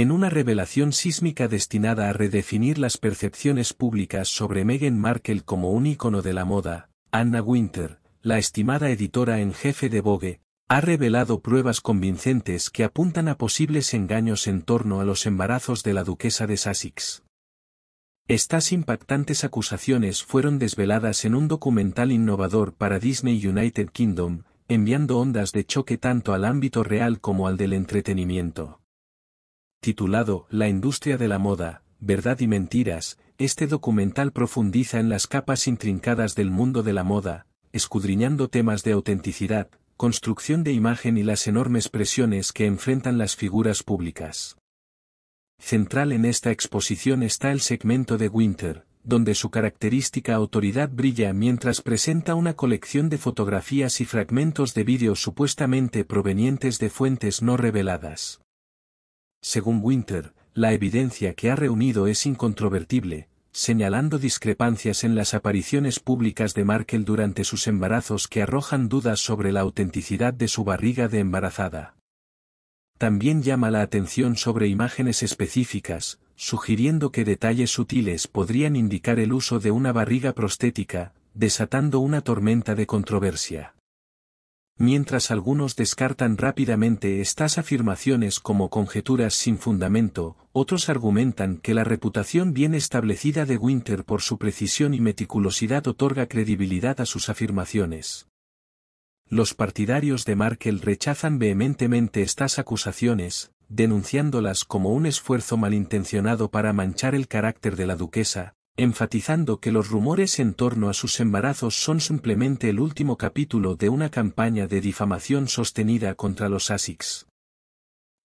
En una revelación sísmica destinada a redefinir las percepciones públicas sobre Meghan Markle como un ícono de la moda, Anna Winter, la estimada editora en jefe de Vogue, ha revelado pruebas convincentes que apuntan a posibles engaños en torno a los embarazos de la duquesa de Sussex. Estas impactantes acusaciones fueron desveladas en un documental innovador para Disney United Kingdom, enviando ondas de choque tanto al ámbito real como al del entretenimiento. Titulado La industria de la moda, verdad y mentiras, este documental profundiza en las capas intrincadas del mundo de la moda, escudriñando temas de autenticidad, construcción de imagen y las enormes presiones que enfrentan las figuras públicas. Central en esta exposición está el segmento de Winter, donde su característica autoridad brilla mientras presenta una colección de fotografías y fragmentos de vídeo supuestamente provenientes de fuentes no reveladas. Según Winter, la evidencia que ha reunido es incontrovertible, señalando discrepancias en las apariciones públicas de Markel durante sus embarazos que arrojan dudas sobre la autenticidad de su barriga de embarazada. También llama la atención sobre imágenes específicas, sugiriendo que detalles sutiles podrían indicar el uso de una barriga prostética, desatando una tormenta de controversia mientras algunos descartan rápidamente estas afirmaciones como conjeturas sin fundamento, otros argumentan que la reputación bien establecida de Winter por su precisión y meticulosidad otorga credibilidad a sus afirmaciones. Los partidarios de Markel rechazan vehementemente estas acusaciones, denunciándolas como un esfuerzo malintencionado para manchar el carácter de la duquesa, enfatizando que los rumores en torno a sus embarazos son simplemente el último capítulo de una campaña de difamación sostenida contra los ASICs.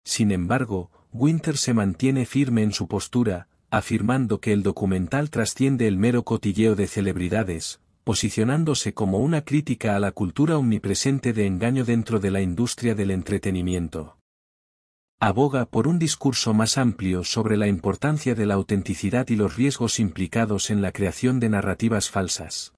Sin embargo, Winter se mantiene firme en su postura, afirmando que el documental trasciende el mero cotilleo de celebridades, posicionándose como una crítica a la cultura omnipresente de engaño dentro de la industria del entretenimiento aboga por un discurso más amplio sobre la importancia de la autenticidad y los riesgos implicados en la creación de narrativas falsas.